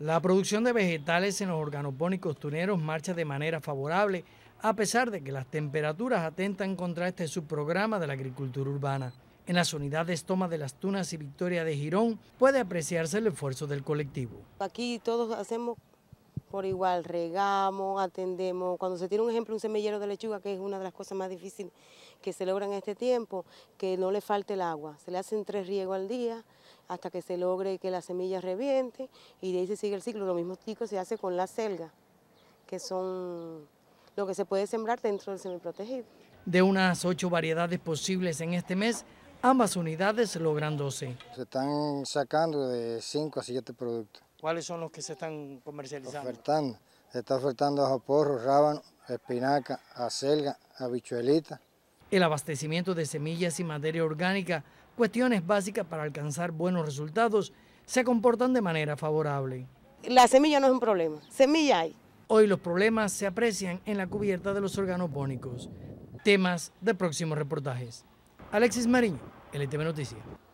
La producción de vegetales en los organopónicos tuneros marcha de manera favorable, a pesar de que las temperaturas atentan contra este subprograma de la agricultura urbana. En las unidades Toma de las Tunas y Victoria de Girón puede apreciarse el esfuerzo del colectivo. Aquí todos hacemos por igual regamos, atendemos. Cuando se tiene un ejemplo, un semillero de lechuga, que es una de las cosas más difíciles que se logra en este tiempo, que no le falte el agua. Se le hacen tres riegos al día hasta que se logre que la semilla reviente y de ahí se sigue el ciclo. Lo mismo se hace con la selga, que son lo que se puede sembrar dentro del semiprotegido. De unas ocho variedades posibles en este mes, ambas unidades logran 12. Se están sacando de cinco a siete productos ¿Cuáles son los que se están comercializando? Ofertando. Se está ofertando ajo porro, rábano, espinaca, acelga, habichuelita. El abastecimiento de semillas y materia orgánica, cuestiones básicas para alcanzar buenos resultados, se comportan de manera favorable. La semilla no es un problema, semilla hay. Hoy los problemas se aprecian en la cubierta de los organopónicos. Temas de próximos reportajes. Alexis Mariño, LTV Noticias.